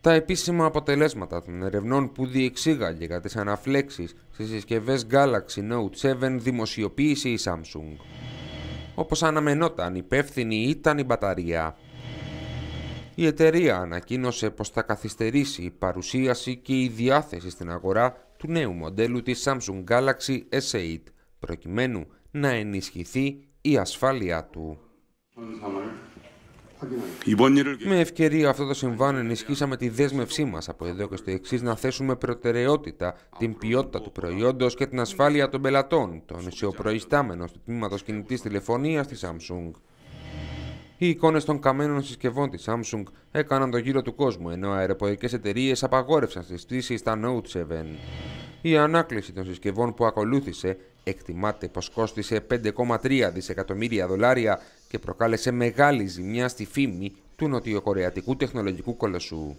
Τα επίσημα αποτελέσματα των ερευνών που διεξήγαγε για τις αναφλέξεις στις συσκευές Galaxy Note 7 δημοσιοποίησε η Samsung. Όπως αναμενόταν, υπεύθυνη ήταν η μπαταρία. Η εταιρεία ανακοίνωσε πως θα καθυστερήσει η παρουσίαση και η διάθεση στην αγορά του νέου μοντέλου της Samsung Galaxy S8, προκειμένου να ενισχυθεί η ασφάλειά του. Λοιπόν, Με ευκαιρία αυτό το συμβάν ενισχύσαμε τη δέσμευσή μας από εδώ και στο εξής να θέσουμε προτεραιότητα την ποιότητα του προϊόντος και την ασφάλεια των πελατών, τον ισιοπροϊστάμενος του τμήματος κινητής τηλεφωνίας της Samsung. Οι εικόνες των καμένων συσκευών της Samsung έκαναν το γύρο του κόσμου, ενώ αεροπορικές εταιρείες απαγόρευσαν στις πτήσει στα Note 7. Η ανάκληση των συσκευών που ακολούθησε εκτιμάται πως κόστισε 5,3 δισεκατομμύρια δολάρια και προκάλεσε μεγάλη ζημιά στη φήμη του νοτιοκορεατικού τεχνολογικού κολοσσού.